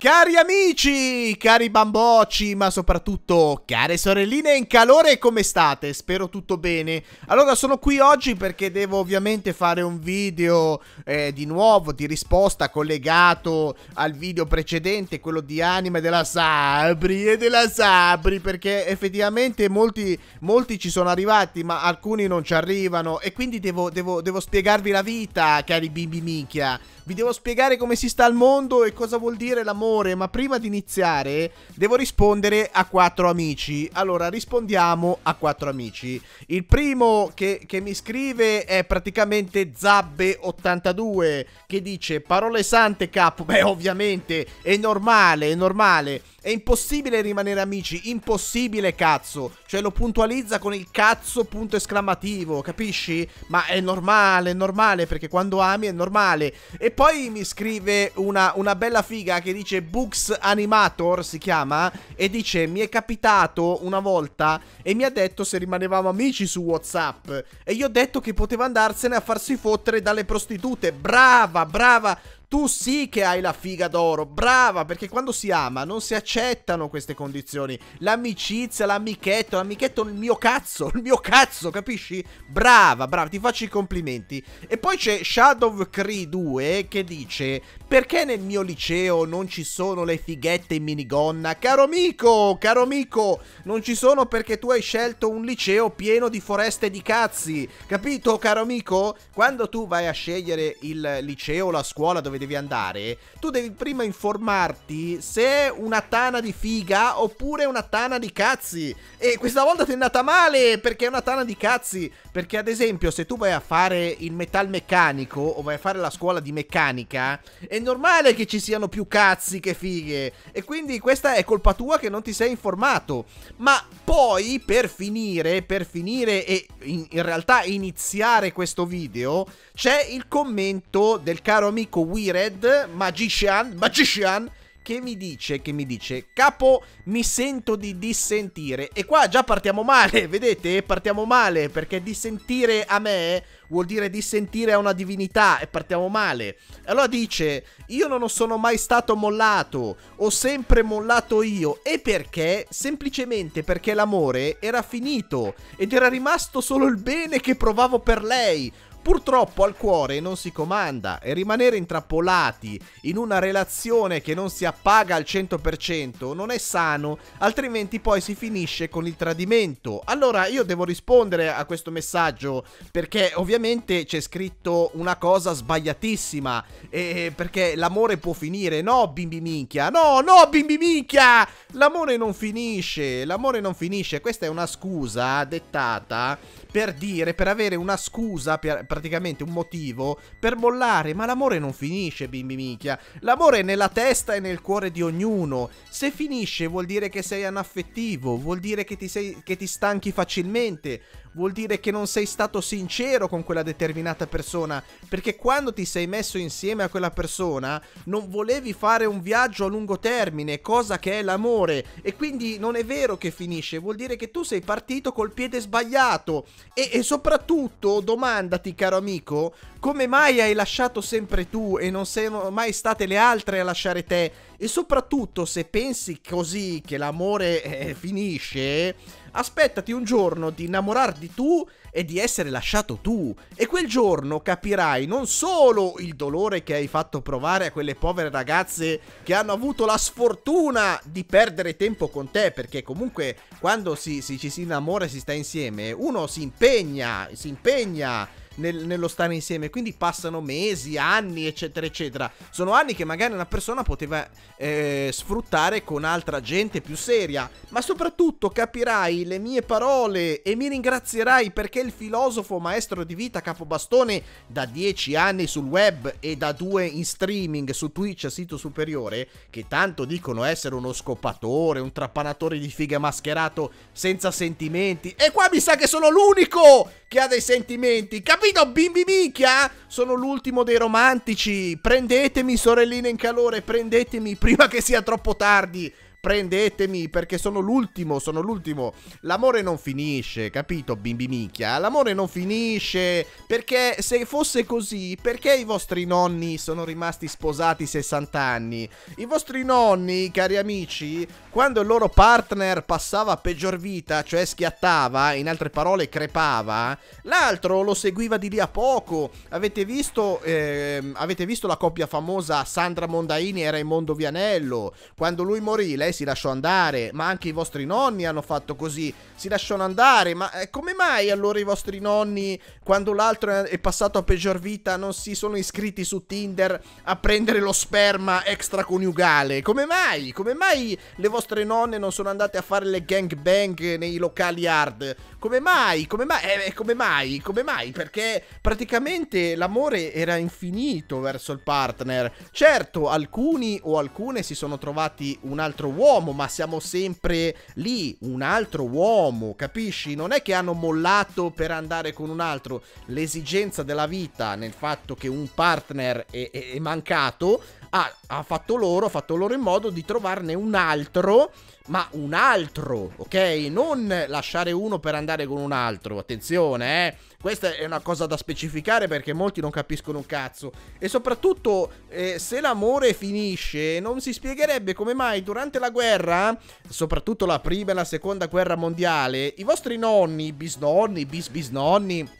Cari amici, cari bambocci, ma soprattutto care sorelline in calore, come state? Spero tutto bene. Allora, sono qui oggi perché devo ovviamente fare un video eh, di nuovo, di risposta, collegato al video precedente, quello di Anima e della Sabri e della Sabri, perché effettivamente molti, molti ci sono arrivati, ma alcuni non ci arrivano e quindi devo, devo, devo spiegarvi la vita, cari bimbi minchia. Vi devo spiegare come si sta al mondo e cosa cosa vuol dire l'amore, ma prima di iniziare devo rispondere a quattro amici. Allora, rispondiamo a quattro amici. Il primo che, che mi scrive è praticamente Zabbe82, che dice parole sante capo. Beh, ovviamente, è normale, è normale. È impossibile rimanere amici, impossibile cazzo. Cioè lo puntualizza con il cazzo punto esclamativo, capisci? Ma è normale, è normale perché quando ami è normale. E poi mi scrive una, una bella figa che dice Books Animator si chiama e dice mi è capitato una volta e mi ha detto se rimanevamo amici su Whatsapp e io ho detto che poteva andarsene a farsi fottere dalle prostitute. Brava, brava. Tu sì che hai la figa d'oro, brava, perché quando si ama non si accettano queste condizioni. L'amicizia, l'amichetto, l'amichetto il mio cazzo, il mio cazzo, capisci? Brava, brava, ti faccio i complimenti. E poi c'è Shadow Cree 2 che dice "Perché nel mio liceo non ci sono le fighette in minigonna?". Caro amico, caro amico, non ci sono perché tu hai scelto un liceo pieno di foreste di cazzi. Capito, caro amico? Quando tu vai a scegliere il liceo, la scuola dove devi andare, tu devi prima informarti se è una tana di figa oppure una tana di cazzi. E questa volta ti è andata male perché è una tana di cazzi. Perché ad esempio se tu vai a fare il metalmeccanico o vai a fare la scuola di meccanica, è normale che ci siano più cazzi che fighe. E quindi questa è colpa tua che non ti sei informato. Ma poi per finire, per finire e in, in realtà iniziare questo video, c'è il commento del caro amico Weird Red Magician, Magician che mi dice, che mi dice, capo mi sento di dissentire e qua già partiamo male, vedete? Partiamo male perché dissentire a me vuol dire dissentire a una divinità e partiamo male. Allora dice, io non sono mai stato mollato, ho sempre mollato io e perché? Semplicemente perché l'amore era finito ed era rimasto solo il bene che provavo per lei. Purtroppo al cuore non si comanda e rimanere intrappolati in una relazione che non si appaga al 100% non è sano, altrimenti poi si finisce con il tradimento. Allora io devo rispondere a questo messaggio perché ovviamente c'è scritto una cosa sbagliatissima, eh, perché l'amore può finire, no bimbi minchia, no, no bimbi minchia, l'amore non finisce, l'amore non finisce, questa è una scusa dettata per dire, per avere una scusa per praticamente un motivo per mollare, ma l'amore non finisce, bimbi micchia. L'amore è nella testa e nel cuore di ognuno. Se finisce vuol dire che sei anaffettivo, vuol dire che ti, sei, che ti stanchi facilmente, vuol dire che non sei stato sincero con quella determinata persona, perché quando ti sei messo insieme a quella persona non volevi fare un viaggio a lungo termine, cosa che è l'amore, e quindi non è vero che finisce, vuol dire che tu sei partito col piede sbagliato. E, e soprattutto domandati, caro amico, come mai hai lasciato sempre tu e non sono mai state le altre a lasciare te? E soprattutto se pensi così che l'amore eh, finisce aspettati un giorno di innamorarti tu e di essere lasciato tu. E quel giorno capirai non solo il dolore che hai fatto provare a quelle povere ragazze che hanno avuto la sfortuna di perdere tempo con te, perché comunque quando si, si, ci si innamora e si sta insieme, uno si impegna, si impegna nel, nello stare insieme. Quindi passano mesi, anni, eccetera, eccetera. Sono anni che magari una persona poteva eh, sfruttare con altra gente più seria. Ma soprattutto capirai le mie parole e mi ringrazierai perché il filosofo maestro di vita capobastone da 10 anni sul web e da 2 in streaming su Twitch a sito superiore, che tanto dicono essere uno scopatore, un trappanatore di fighe mascherato senza sentimenti. E qua mi sa che sono l'unico che ha dei sentimenti, capito? capito, bimbi minchia? Sono l'ultimo dei romantici. Prendetemi, sorelline in calore, prendetemi prima che sia troppo tardi prendetemi perché sono l'ultimo, sono l'ultimo. L'amore non finisce, capito, bimbi micchia? L'amore non finisce perché se fosse così, perché i vostri nonni sono rimasti sposati 60 anni? I vostri nonni, cari amici, quando il loro partner passava a peggior vita, cioè schiattava, in altre parole crepava, l'altro lo seguiva di lì a poco. Avete visto, eh, avete visto la coppia famosa Sandra Mondaini e Raimondo Vianello? Quando lui morì, lei si lasciò andare, ma anche i vostri nonni hanno fatto così, si lasciano andare, ma eh, come mai allora i vostri nonni, quando l'altro è passato a peggior vita, non si sono iscritti su Tinder a prendere lo sperma extraconiugale? Come mai? Come mai le vostre nonne non sono andate a fare le gangbang nei locali hard? Come mai? Come mai? Eh, eh come mai? Come mai? Perché praticamente l'amore era infinito verso il partner. Certo, alcuni o alcune si sono trovati un altro uomo uomo, ma siamo sempre lì, un altro uomo, capisci? Non è che hanno mollato per andare con un altro. L'esigenza della vita nel fatto che un partner è, è, è mancato ha, ha fatto loro, ha fatto loro in modo di trovarne un altro ma un altro, ok? Non lasciare uno per andare con un altro, attenzione, eh. Questa è una cosa da specificare perché molti non capiscono un cazzo. E soprattutto, eh, se l'amore finisce, non si spiegherebbe come mai durante la guerra, soprattutto la prima e la seconda guerra mondiale, i vostri nonni, bisnonni, bisbisnonni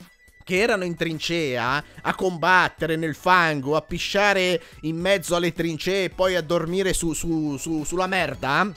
che erano in trincea a combattere nel fango, a pisciare in mezzo alle trincee e poi a dormire su, su, su, sulla merda,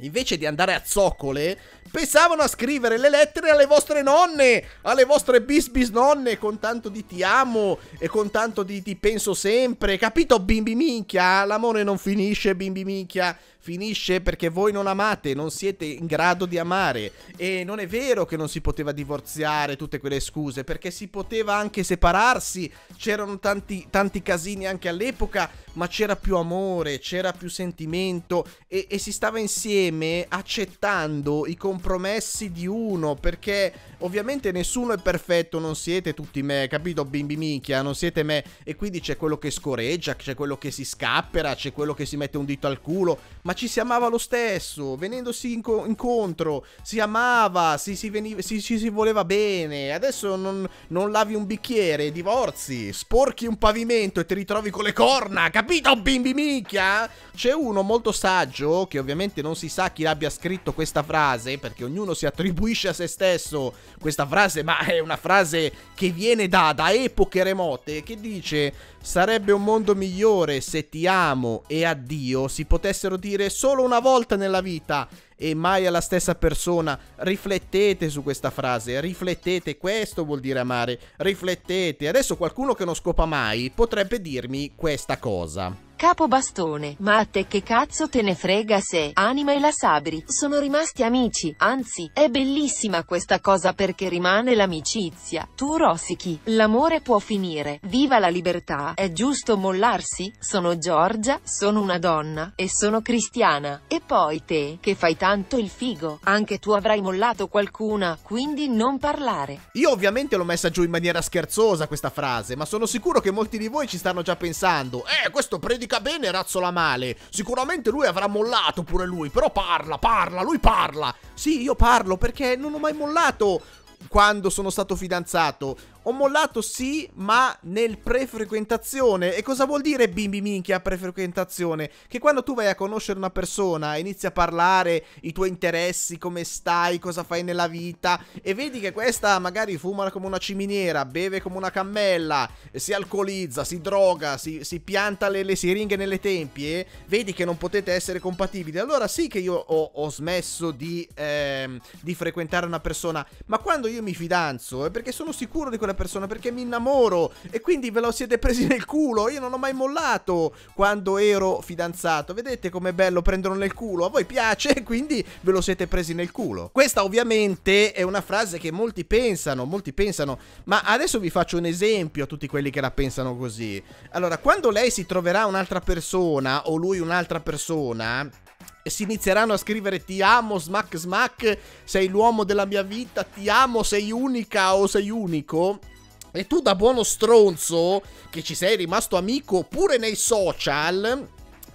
invece di andare a zoccole, pensavano a scrivere le lettere alle vostre nonne, alle vostre bis nonne, con tanto di ti amo e con tanto di ti penso sempre, capito bimbi minchia? L'amore non finisce bimbi minchia finisce perché voi non amate, non siete in grado di amare. E non è vero che non si poteva divorziare, tutte quelle scuse, perché si poteva anche separarsi, c'erano tanti, tanti casini anche all'epoca, ma c'era più amore, c'era più sentimento e, e si stava insieme accettando i compromessi di uno, perché ovviamente nessuno è perfetto, non siete tutti me, capito bimbi minchia, non siete me. E quindi c'è quello che scoreggia, c'è quello che si scappera, c'è quello che si mette un dito al culo, ma ci si amava lo stesso, venendosi inco- incontro, si amava, si, si veniva, si, ci si voleva bene. Adesso non, non, lavi un bicchiere, divorzi, sporchi un pavimento e ti ritrovi con le corna, capito bimbi micchia? C'è uno molto saggio, che ovviamente non si sa chi abbia scritto questa frase, perché ognuno si attribuisce a se stesso questa frase, ma è una frase che viene da, da epoche remote, che dice sarebbe un mondo migliore se ti amo e addio si potessero dire succede solo una volta nella vita e mai alla stessa persona. Riflettete su questa frase, riflettete, questo vuol dire amare, riflettete. Adesso qualcuno che non scopa mai potrebbe dirmi questa cosa capo bastone, ma a te che cazzo te ne frega se, Anima e la Sabri, sono rimasti amici, anzi, è bellissima questa cosa perché rimane l'amicizia. Tu rosichi, l'amore può finire, viva la libertà, è giusto mollarsi? Sono Giorgia, sono una donna, e sono cristiana. E poi te, che fai tanto il figo, anche tu avrai mollato qualcuna, quindi non parlare. Io ovviamente l'ho messa giù in maniera scherzosa questa frase, ma sono sicuro che molti di voi ci stanno già pensando, eh, questo predica dica bene e Razzola male. Sicuramente lui avrà mollato pure lui, però parla, parla, lui parla. Sì, io parlo perché non ho mai mollato quando sono stato fidanzato. Ho mollato sì, ma nel prefrequentazione. E cosa vuol dire bimbi minchia prefrequentazione? Che quando tu vai a conoscere una persona, inizi a parlare i tuoi interessi, come stai, cosa fai nella vita, e vedi che questa magari fuma come una ciminiera, beve come una cammella, si alcolizza, si droga, si, si pianta le, le, siringhe nelle tempie, vedi che non potete essere compatibili. Allora sì che io ho, ho smesso di, eh, di frequentare una persona, ma quando io mi fidanzo è perché sono sicuro di quella persona perché mi innamoro e quindi ve lo siete presi nel culo. Io non ho mai mollato quando ero fidanzato. Vedete com'è bello prenderlo nel culo? A voi piace quindi ve lo siete presi nel culo. Questa ovviamente è una frase che molti pensano, molti pensano, ma adesso vi faccio un esempio a tutti quelli che la pensano così. Allora, quando lei si troverà un'altra persona o lui un'altra persona, si inizieranno a scrivere ti amo smack smack, sei l'uomo della mia vita, ti amo, sei unica o sei unico. E tu da buono stronzo, che ci sei rimasto amico pure nei social,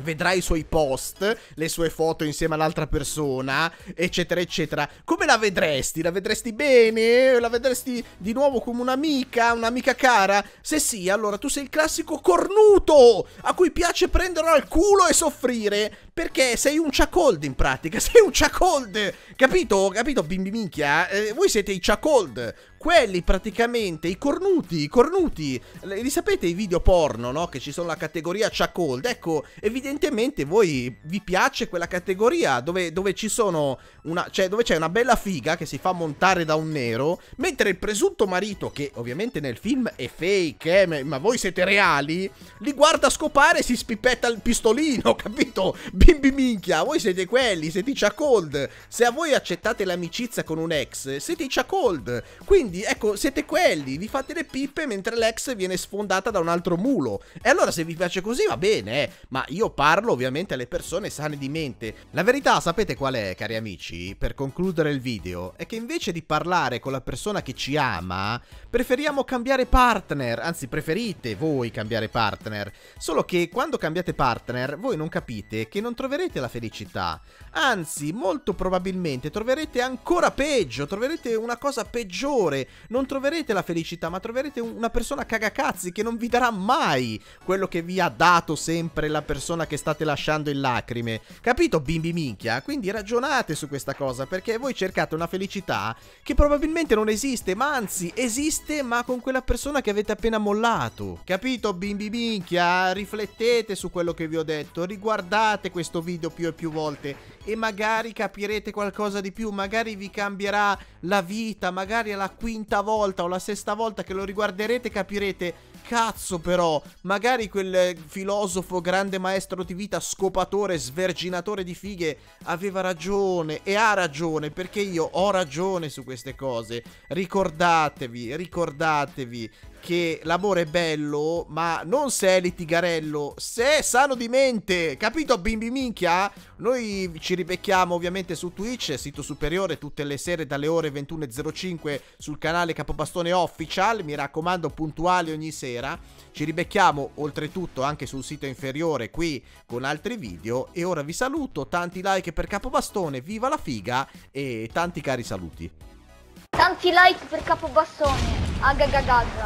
vedrai i suoi post, le sue foto insieme all'altra persona, eccetera, eccetera. Come la vedresti? La vedresti bene? La vedresti di nuovo come un'amica, un'amica cara? Se sì, allora tu sei il classico cornuto a cui piace prendere al culo e soffrire. Perché sei un Chuckold in pratica, sei un Chuckold, capito? Capito, bimbi minchia? Eh, voi siete i Chuckold, quelli praticamente, i cornuti, i cornuti. Li sapete i video porno, no? Che ci sono la categoria Chuckold. Ecco, evidentemente voi vi piace quella categoria dove, dove ci sono una... Cioè, dove c'è una bella figa che si fa montare da un nero, mentre il presunto marito, che ovviamente nel film è fake, eh, ma voi siete reali, li guarda scopare e si spipetta il pistolino, capito? Bimbi minchia, voi siete quelli, siete già cold. Se a voi accettate l'amicizia con un ex, siete già cold. Quindi, ecco, siete quelli, vi fate le pippe mentre l'ex viene sfondata da un altro mulo. E allora se vi piace così va bene, eh. Ma io parlo ovviamente alle persone sane di mente. La verità sapete qual è, cari amici? Per concludere il video, è che invece di parlare con la persona che ci ama, preferiamo cambiare partner, anzi preferite voi cambiare partner. Solo che quando cambiate partner, voi non capite che non non troverete la felicità. Anzi, molto probabilmente troverete ancora peggio, troverete una cosa peggiore. Non troverete la felicità, ma troverete una persona cagacazzi che non vi darà mai quello che vi ha dato sempre la persona che state lasciando in lacrime. Capito, bimbi minchia? Quindi ragionate su questa cosa, perché voi cercate una felicità che probabilmente non esiste, ma anzi esiste, ma con quella persona che avete appena mollato. Capito, bimbi minchia? Riflettete su quello che vi ho detto, riguardate questa questo video più e più volte e magari capirete qualcosa di più, magari vi cambierà la vita, magari alla quinta volta o la sesta volta che lo riguarderete capirete cazzo però, magari quel filosofo, grande maestro di vita, scopatore, sverginatore di fighe aveva ragione e ha ragione perché io ho ragione su queste cose. Ricordatevi, ricordatevi che l'amore è bello, ma non se è litigarello, se è sano di mente, capito bimbi minchia? Noi ci ci ribecchiamo ovviamente su Twitch, sito superiore, tutte le sere dalle ore 21.05 sul canale Capobastone Official. Mi raccomando, puntuali ogni sera. Ci ribecchiamo oltretutto anche sul sito inferiore qui con altri video. E ora vi saluto, tanti like per Capobastone, viva la figa e tanti cari saluti. Tanti like per Capobastone, agagagaga.